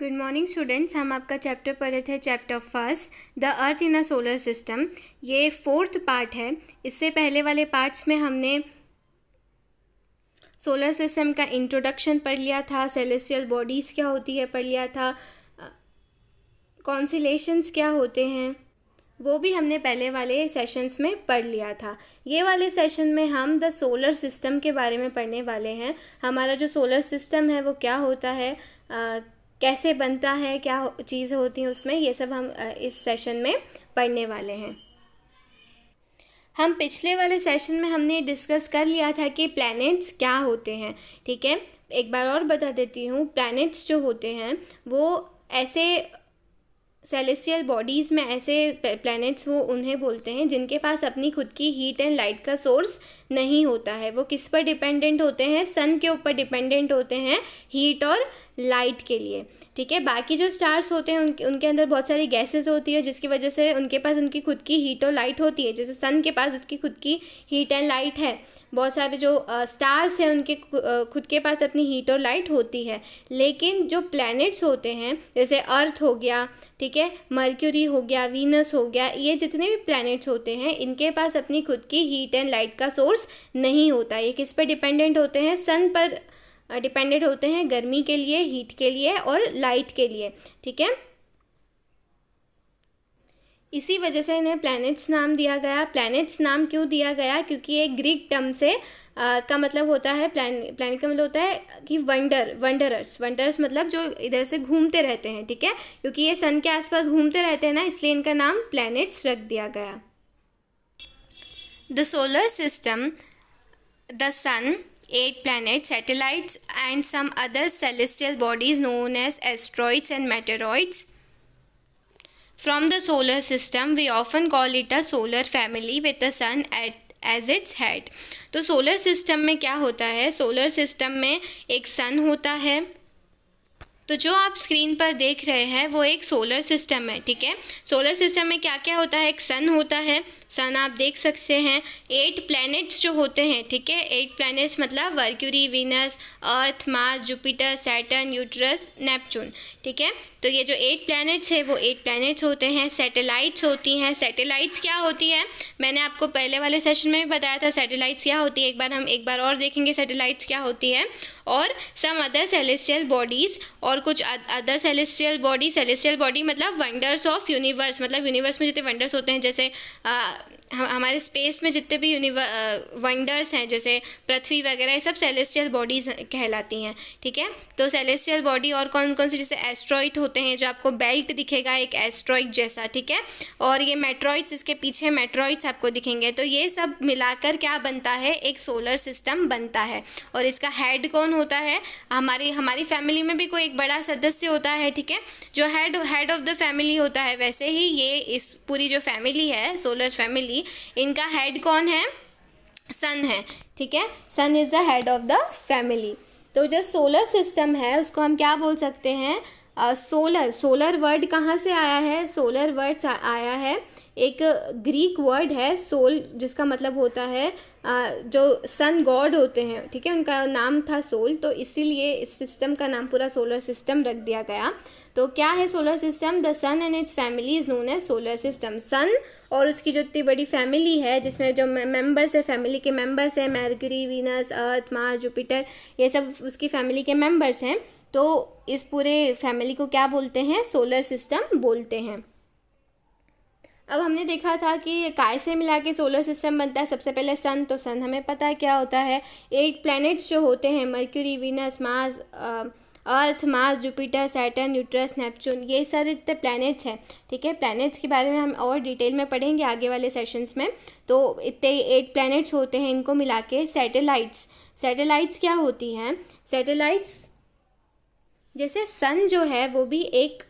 Good morning students हम आपका chapter पढ़ रहे थे chapter first the earth in a solar system ये फोर्थ पार्ट है इससे पहले वाले पार्ट्स में हमने सोलर सिस्टम का इंट्रोडक्शन पढ़ लिया था सेलेस्टियल बॉडीज़ क्या होती है पढ़ लिया था कॉन्सिलेशंस क्या होते हैं वो भी हमने पहले वाले सेशंस में पढ़ लिया था ये वाले सेशन में हम द सोलर सिस्टम के बारे में पढ़ने वाले हैं हमारा जो सोलर सिस्टम है वो क्या होता है आ, कैसे बनता है क्या चीज़ होती है उसमें ये सब हम इस सेशन में पढ़ने वाले हैं हम पिछले वाले सेशन में हमने डिस्कस कर लिया था कि प्लैनेट्स क्या होते हैं ठीक है एक बार और बता देती हूँ प्लैनेट्स जो होते हैं वो ऐसे सेलेस्टियल बॉडीज़ में ऐसे प्लैनेट्स वो उन्हें बोलते हैं जिनके पास अपनी खुद की हीट एंड लाइट का सोर्स नहीं होता है वो किस पर डिपेंडेंट होते हैं सन के ऊपर डिपेंडेंट होते हैं हीट और लाइट के लिए ठीक है बाकी जो स्टार्स होते हैं उनके उनके अंदर बहुत सारी गैसेस होती है जिसकी वजह से उनके पास उनकी खुद की हीट और लाइट होती है जैसे सन के पास उसकी खुद की हीट एंड लाइट है बहुत सारे जो स्टार्स हैं उनके खुद के पास अपनी हीट और लाइट होती है लेकिन जो प्लैनेट्स होते हैं जैसे अर्थ हो गया ठीक है मर्क्यूरी हो गया वीनस हो गया ये जितने भी प्लैनेट्स होते हैं इनके पास अपनी खुद की हीट एंड लाइट का सोर्स नहीं होता ये किस पर डिपेंडेंट होते हैं सन पर डिपेंडेंट होते हैं गर्मी के लिए हीट के लिए और लाइट के लिए ठीक है इसी वजह से इन्हें प्लैनेट्स नाम दिया गया प्लैनेट्स नाम क्यों दिया गया क्योंकि ये ग्रीक टर्म से आ, का मतलब होता है प्लान प्लानिट का मतलब होता है कि वंडर वंडरर्स वंडरर्स मतलब जो इधर से घूमते रहते हैं ठीक है क्योंकि ये सन के आसपास घूमते रहते हैं ना इसलिए इनका नाम प्लैनेट्स रख दिया गया the solar system the sun eight planets, satellites, and some other celestial bodies known as asteroids and meteoroids. From the solar system, we often call it a solar family with the sun at as its head तो solar system में क्या होता है solar system में एक सन होता है तो जो आप स्क्रीन पर देख रहे हैं वो एक सोलर सिस्टम है ठीक है सोलर सिस्टम में क्या क्या होता है एक सन होता है सन आप देख सकते हैं एट प्लैनेट्स जो होते हैं ठीक है एट प्लैनेट्स मतलब Mercury Venus Earth Mars Jupiter Saturn uterus Neptune ठीक है तो ये जो एट प्लैनेट्स है वो एट प्लैनेट्स होते हैं सैटेलाइट्स होती हैं सैटेलाइट्स क्या होती है मैंने आपको पहले वाले सेशन में भी बताया था सैटेलाइट्स क्या होती है एक बार हम एक बार और देखेंगे सैटेलाइट्स क्या होती है और सम अदर सेलेस्टियल बॉडीज़ और कुछ other celestial body celestial body मतलब वंडर्स ऑफ यूनिवर्स मतलब यूनिवर्स में जितने वंडर्स होते हैं जैसे हमारे स्पेस में जितने भी वंडर्स हैं जैसे पृथ्वी वगैरह ये सब सेलेस्टियल बॉडीज कहलाती हैं ठीक है तो सेलेस्टियल बॉडी और कौन कौन से जैसे एस्ट्रॉइड होते हैं जो आपको बेल्ट दिखेगा एक एस्ट्रॉइड जैसा ठीक है और ये मेट्रॉइड्स इसके पीछे मेट्रॉइड्स आपको दिखेंगे तो ये सब मिलाकर क्या बनता है एक सोलर सिस्टम बनता है और इसका हेड कौन होता है हमारी हमारी फैमिली में भी कोई एक बड़ा सदस्य होता है ठीक है जो head head of the family होता है वैसे ही ये इस पूरी जो फैमिली है सोलर फैमिली थ्री इनका हेड कौन है सन है ठीक है sun is the head of the family तो जो सोलर सिस्टम है उसको हम क्या बोल सकते हैं सोलर सोलर वर्ड कहाँ से आया है सोलर वर्ड आया है एक ग्रीक वर्ड है सोल जिसका मतलब होता है आ, जो सन गॉड होते हैं ठीक है उनका नाम था सोल तो इसीलिए इस सिस्टम का नाम पूरा सोलर सिस्टम रख दिया गया तो क्या है solar system the sun and its family is known है सोलर सिस्टम सन और उसकी जो इतनी बड़ी फैमिली है जिसमें जो मेंबर्स है फैमिली के मेंबर्स हैं Mercury Venus Earth Mars Jupiter ये सब उसकी फैमिली के मेंबर्स हैं तो इस पूरे फैमिली को क्या बोलते हैं सोलर सिस्टम बोलते हैं अब हमने देखा था कि काय से मिला के सोलर सिस्टम बनता है सबसे पहले सन तो सन हमें पता है क्या होता है एट प्लैनेट्स जो होते हैं Mercury Venus Mars Earth Mars Jupiter Saturn uterus Neptune ये सारे जितने प्लैनेट्स हैं ठीक है प्लैनेट्स के बारे में हम और डिटेल में पढ़ेंगे आगे वाले सेशंस में तो इतने एट प्लैनेट्स होते हैं इनको मिला के सैटेलाइट्स सैटेलाइट्स क्या होती हैं सैटेलाइट्स जैसे सन जो है वो भी एक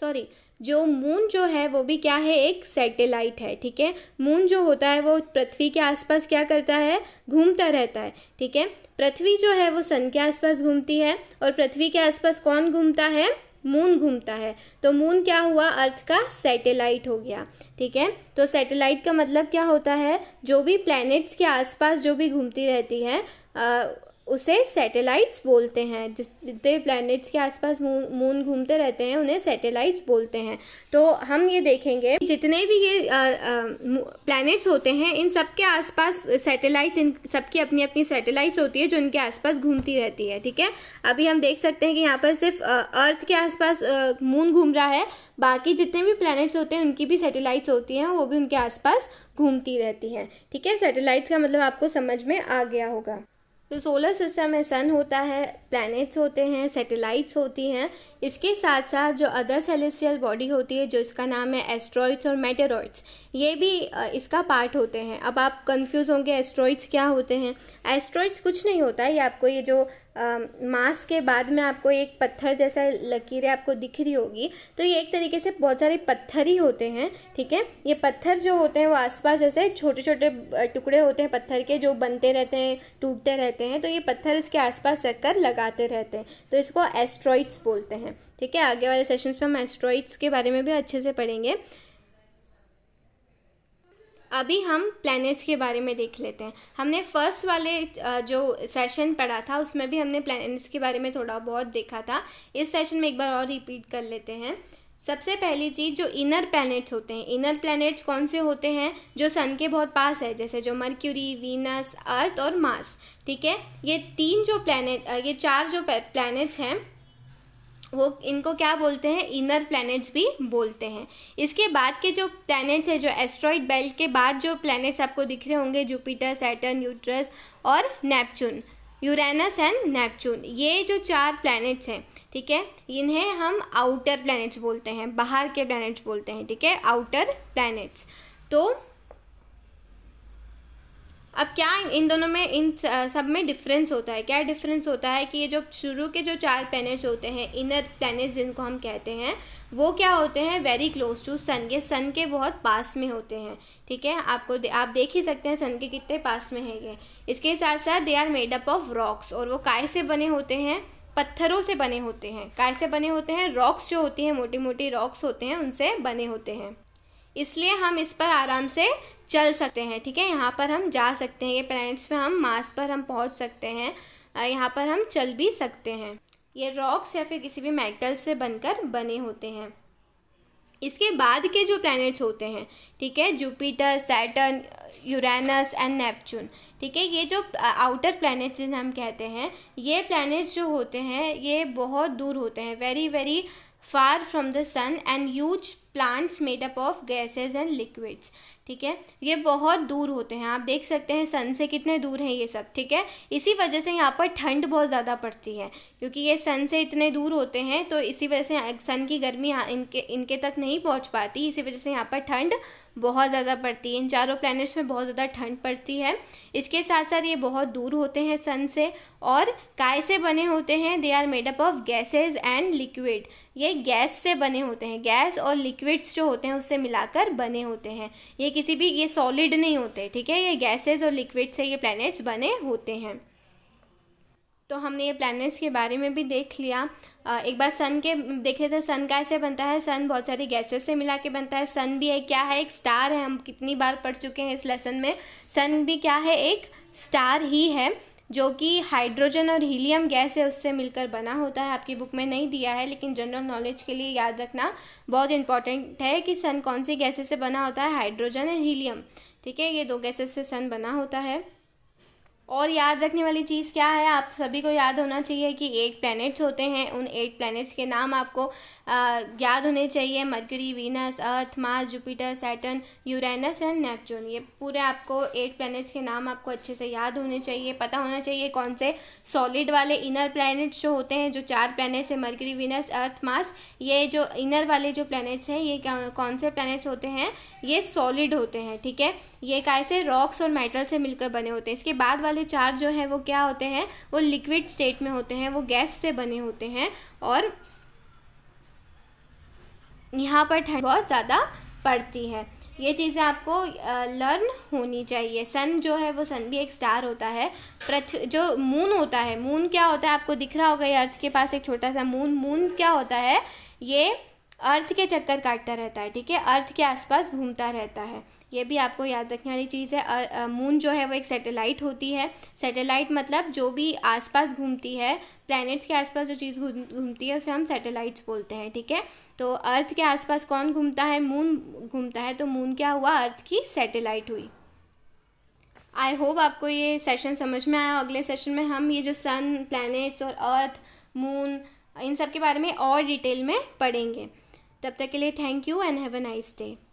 सॉरी जो मून जो है वो भी क्या है एक सैटेलाइट है ठीक है मून जो होता है वो पृथ्वी के आसपास क्या करता है घूमता रहता है ठीक है पृथ्वी जो है वो सन के आसपास घूमती है और पृथ्वी के आसपास कौन घूमता है मून घूमता है तो मून क्या हुआ अर्थ का सैटेलाइट हो गया ठीक है तो सैटेलाइट का मतलब क्या होता है जो भी प्लैनेट्स के आसपास जो भी घूमती रहती है उसे सैटेलाइट्स बोलते हैं जिस जितने प्लैनेट्स के आसपास मून मून घूमते रहते हैं उन्हें सैटेलाइट्स बोलते हैं तो हम ये देखेंगे जितने भी ये प्लैनेट्स होते हैं इन सब के आसपास सैटेलाइट्स इन सबकी अपनी अपनी सैटेलाइट्स होती है जो इनके आसपास घूमती रहती है ठीक है अभी हम देख सकते हैं कि यहाँ पर सिर्फ अर्थ के आसपास मून घूम रहा है बाकी जितने भी प्लैनेट्स होते हैं उनकी भी सैटेलाइट्स होती हैं वो भी उनके आसपास घूमती रहती हैं ठीक है सैटेलाइट्स का मतलब आपको समझ में आ गया होगा तो सोलर सिस्टम में सन होता है प्लैनेट्स होते हैं सैटेलाइट्स होती हैं इसके साथ साथ जो अदर सेलेस्टियल बॉडी होती है जो इसका नाम है एस्ट्रॉइड्स और मेटेरॉइड्स ये भी इसका पार्ट होते हैं अब आप कंफ्यूज होंगे एस्ट्रॉइड्स क्या होते हैं एस्ट्रॉइड्स कुछ नहीं होता है ये आपको ये जो मास के बाद में आपको एक पत्थर जैसा लकीरें आपको दिख रही होगी तो ये एक तरीके से बहुत सारे पत्थर ही होते हैं ठीक है ये पत्थर जो होते हैं वो आसपास ऐसे छोटे छोटे टुकड़े होते हैं पत्थर के जो बनते रहते हैं टूटते रहते हैं तो ये पत्थर इसके आसपास रखकर लगाते रहते हैं तो इसको एस्ट्रॉइड्स बोलते हैं ठीक है आगे वाले सेशन में हम एस्ट्रॉइड्स के बारे में भी अच्छे से पढ़ेंगे अभी हम प्लैनेट्स के बारे में देख लेते हैं हमने फर्स्ट वाले जो सेशन पढ़ा था उसमें भी हमने प्लैनेट्स के बारे में थोड़ा बहुत देखा था इस सेशन में एक बार और रिपीट कर लेते हैं सबसे पहली चीज़ जो इनर प्लैनेट्स होते हैं इनर प्लैनेट्स कौन से होते हैं जो सन के बहुत पास है जैसे जो मर्क्यूरी वीनस अर्थ और मास ठीक है ये तीन जो प्लैनेट ये चार जो प्लैनेट्स हैं वो इनको क्या बोलते हैं इनर प्लैनेट्स भी बोलते हैं इसके बाद के जो प्लैनेट्स हैं जो एस्ट्रॉइड बेल्ट के बाद जो प्लैनेट्स आपको दिख रहे होंगे जुपिटर सैटर्न यूट्रस और नेपचून यूरेनस एंड नेपचून ये जो चार प्लैनेट्स हैं ठीक है इन्हें हम आउटर प्लैनेट्स बोलते हैं बाहर के प्लैनेट्स बोलते हैं ठीक है आउटर प्लैनेट्स तो अब क्या इन दोनों में इन सब में डिफरेंस होता है क्या डिफरेंस होता है कि ये जो शुरू के जो चार प्लैनेट्स होते हैं इनर प्लैनेट्स जिनको हम कहते हैं वो क्या होते हैं वेरी क्लोज टू सन के सन के बहुत पास में होते हैं ठीक है आपको आप देख ही सकते हैं सन के कितने पास में है ये इसके साथ साथ they are made up of rocks और वो काय से बने होते हैं पत्थरों से बने होते हैं काय से बने होते हैं रॉक्स जो होती हैं मोटी मोटी रॉक्स होते हैं उनसे बने होते हैं इसलिए हम इस पर आराम से चल सकते हैं ठीक है यहाँ पर हम जा सकते हैं ये प्लैनेट्स पे हम मास पर हम पहुँच सकते हैं यहाँ पर हम चल भी सकते हैं ये रॉक्स या फिर किसी भी मेटल से बनकर बने होते हैं इसके बाद के जो प्लैनेट्स होते हैं ठीक है Jupiter Saturn Uranus and Neptune ठीक है ये जो आउटर प्लैनेट्स जिन्हें हम कहते हैं ये प्लैनेट्स जो होते हैं ये बहुत दूर होते हैं very very far from the sun and huge plants made up of gases and liquids ठीक है ये बहुत दूर होते हैं आप देख सकते हैं सन से कितने दूर हैं ये सब ठीक है इसी वजह से यहाँ पर ठंड बहुत ज़्यादा पड़ती है क्योंकि ये सन से इतने दूर होते हैं तो इसी वजह से सन की गर्मी यहाँ इनके इनके तक नहीं पहुँच पाती इसी वजह से यहाँ पर ठंड बहुत ज़्यादा पड़ती है इन चारों प्लैनेट्स में बहुत ज़्यादा ठंड पड़ती है इसके साथ साथ ये बहुत दूर होते हैं सन से और काय से बने होते हैं they are made up of gases and liquid ये गैस से बने होते हैं गैस और लिक्विड लिक्विड्स जो होते हैं उससे मिलाकर बने होते हैं ये किसी भी ये सॉलिड नहीं होते ठीक है ये गैसेज और लिक्विड से ये प्लैनेट्स बने होते हैं तो हमने ये प्लैनेट्स के बारे में भी देख लिया एक बार सन के देखे थे सन कैसे बनता है सन बहुत सारी गैसेस से मिला के बनता है सन भी है क्या है एक स्टार है हम कितनी बार पढ़ चुके हैं इस लेसन में सन भी क्या है एक स्टार ही है जो कि हाइड्रोजन और हीलियम गैस है उससे मिलकर बना होता है आपकी बुक में नहीं दिया है लेकिन जनरल नॉलेज के लिए याद रखना बहुत इंपॉर्टेंट है कि सन कौन सी गैसेस से बना होता है हाइड्रोजन एंड हीलियम ठीक है ये दो गैसेस से सन बना होता है और याद रखने वाली चीज़ क्या है आप सभी को याद होना चाहिए कि एट प्लैनेट्स होते हैं उन एट प्लैनेट्स के नाम आपको याद होने चाहिए Mercury Venus Earth Mars Jupiter Saturn Uranus and Neptune ये पूरे आपको एट प्लैनेट्स के नाम आपको अच्छे से याद होने चाहिए पता होना चाहिए कौन से सॉलिड वाले इनर प्लैनेट्स जो होते हैं जो चार प्लैनेट्स हैं मरकरी वीनस अर्थ मार्स ये जो इनर वाले जो प्लैनेट्स हैं ये कौन से प्लैनेट्स होते हैं ये सॉलिड होते हैं ठीक है ये कैसे रॉक्स और मेटल से मिलकर बने होते हैं इसके बाद वाले वाले चार जो हैं वो क्या होते हैं वो लिक्विड स्टेट में होते हैं वो गैस से बने होते हैं और यहाँ पर ठंड बहुत ज़्यादा पड़ती है ये चीज़ें आपको लर्न होनी चाहिए सन जो है वो सन भी एक स्टार होता है प्रथ जो मून होता है मून क्या होता है आपको दिख रहा होगा ये अर्थ के पास एक छोटा सा मून मून क्या होता है ये अर्थ के चक्कर काटता रहता है ठीक है अर्थ के आसपास घूमता रहता है ये भी आपको याद रखने वाली चीज़ है और मून जो है वो एक सैटेलाइट होती है सैटेलाइट मतलब जो भी आसपास घूमती है प्लैनेट्स के आसपास जो चीज़ घूमती है उसे हम सैटेलाइट्स बोलते हैं ठीक है तो अर्थ के आसपास कौन घूमता है मून घूमता है तो मून क्या हुआ अर्थ की सैटेलाइट हुई आई होप आपको ये सेशन समझ में आया अगले सेशन में हम ये जो सन प्लैनेट्स और अर्थ मून इन सब के बारे में और डिटेल में पढ़ेंगे तब तक के लिए thank you and have a nice day